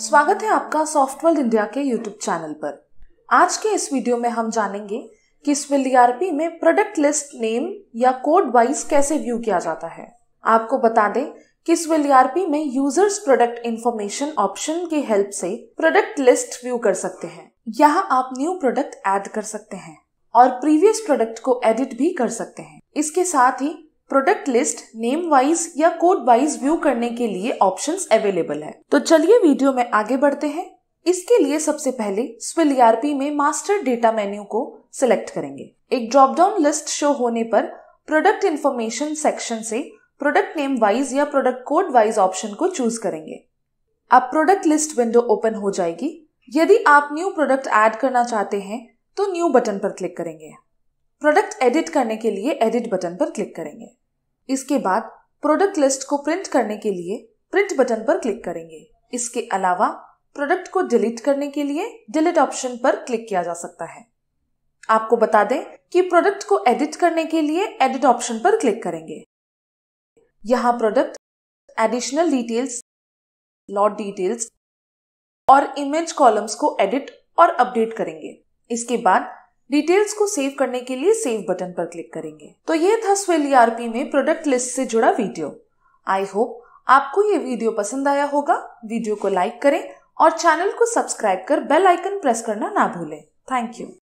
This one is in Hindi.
स्वागत है आपका सॉफ्टवेयर इंडिया के यूट्यूब चैनल पर आज के इस वीडियो में हम जानेंगे कि स्विलआरपी e में प्रोडक्ट लिस्ट नेम या कोड वाइज कैसे व्यू किया जाता है आपको बता दें कि स्विलआरपी e में यूजर्स प्रोडक्ट इन्फॉर्मेशन ऑप्शन की हेल्प से प्रोडक्ट लिस्ट व्यू कर सकते हैं यहाँ आप न्यू प्रोडक्ट ऐड कर सकते हैं और प्रीवियस प्रोडक्ट को एडिट भी कर सकते हैं इसके साथ ही प्रोडक्ट लिस्ट नेम वाइज या कोड वाइज व्यू करने के लिए ऑप्शन अवेलेबल है तो चलिए वीडियो में आगे बढ़ते हैं इसके लिए सबसे पहले स्विल e में मास्टर डेटा मेन्यू को सिलेक्ट करेंगे एक ड्रॉप डाउन लिस्ट शो होने पर प्रोडक्ट इन्फॉर्मेशन सेक्शन से प्रोडक्ट नेम वाइज या प्रोडक्ट कोड वाइज ऑप्शन को चूज करेंगे अब प्रोडक्ट लिस्ट विंडो ओपन हो जाएगी यदि आप न्यू प्रोडक्ट ऐड करना चाहते हैं तो न्यू बटन पर क्लिक करेंगे प्रोडक्ट एडिट करने के लिए एडिट बटन पर क्लिक करेंगे इसके बाद प्रोडक्ट लिस्ट को प्रिंट करने के लिए प्रिंट बटन पर क्लिक करेंगे इसके अलावा प्रोडक्ट को डिलीट करने के लिए डिलीट ऑप्शन पर क्लिक किया जा सकता है आपको बता दें कि प्रोडक्ट को एडिट करने के लिए एडिट ऑप्शन पर क्लिक करेंगे यहाँ product additional details lot details और इमेज कॉलम्स को एडिट और अपडेट करेंगे इसके बाद डिटेल्स को सेव करने के लिए सेव बटन पर क्लिक करेंगे तो ये था स्वेल आरपी में प्रोडक्ट लिस्ट से जुड़ा वीडियो आई होप आपको ये वीडियो पसंद आया होगा वीडियो को लाइक करें और चैनल को सब्सक्राइब कर बेल आइकन प्रेस करना ना भूलें थैंक यू